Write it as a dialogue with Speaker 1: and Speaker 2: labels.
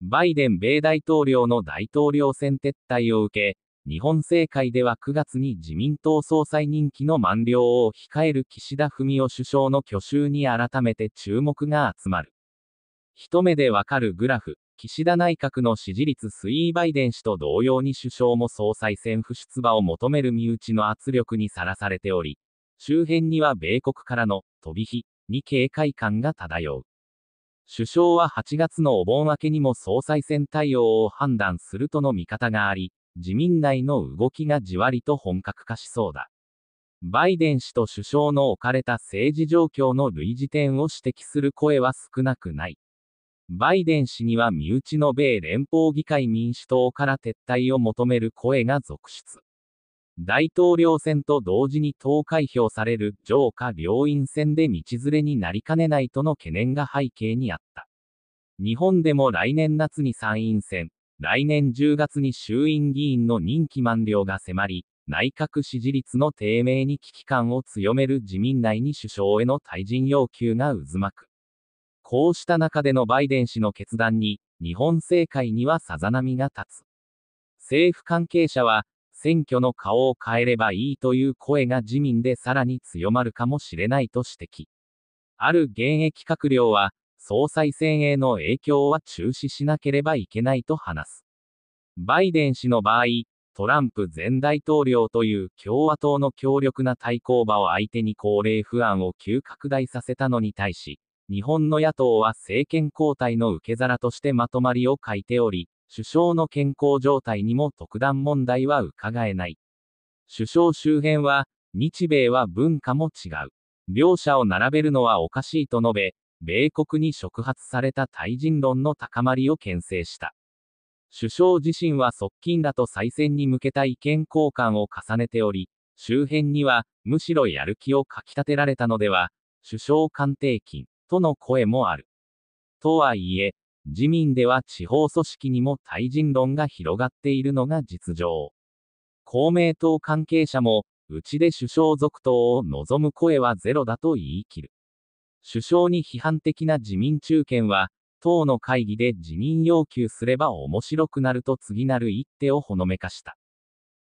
Speaker 1: バイデン米大統領の大統領選撤退を受け、日本政界では9月に自民党総裁任期の満了を控える岸田文雄首相の去就に改めて注目が集まる。一目でわかるグラフ、岸田内閣の支持率推移バイデン氏と同様に首相も総裁選不出馬を求める身内の圧力にさらされており、周辺には米国からの飛び火に警戒感が漂う。首相は8月のお盆明けにも総裁選対応を判断するとの見方があり、自民内の動きがじわりと本格化しそうだ。バイデン氏と首相の置かれた政治状況の類似点を指摘する声は少なくない。バイデン氏には身内の米連邦議会民主党から撤退を求める声が続出。大統領選と同時に投開票される上下両院選で道連れになりかねないとの懸念が背景にあった。日本でも来年夏に参院選、来年10月に衆院議員の任期満了が迫り、内閣支持率の低迷に危機感を強める自民内に首相への退陣要求が渦巻く。こうした中でのバイデン氏の決断に、日本政界にはさざ波が立つ。政府関係者は、選挙の顔を変えればいいという声が自民でさらに強まるかもしれないと指摘。ある現役閣僚は、総裁選への影響は中止しなければいけないと話す。バイデン氏の場合、トランプ前大統領という共和党の強力な対抗馬を相手に高齢不安を急拡大させたのに対し、日本の野党は政権交代の受け皿としてまとまりを欠いており、首相の健康状態にも特段問題は伺えない。首相周辺は、日米は文化も違う。両者を並べるのはおかしいと述べ、米国に触発された対人論の高まりを牽制した。首相自身は側近らと再選に向けた意見交換を重ねており、周辺には、むしろやる気をかきたてられたのでは、首相官邸金との声もある。とはいえ、自民では地方組織にも対人論が広がっているのが実情。公明党関係者も、うちで首相続投を望む声はゼロだと言い切る。首相に批判的な自民中堅は、党の会議で辞任要求すれば面白くなると次なる一手をほのめかした。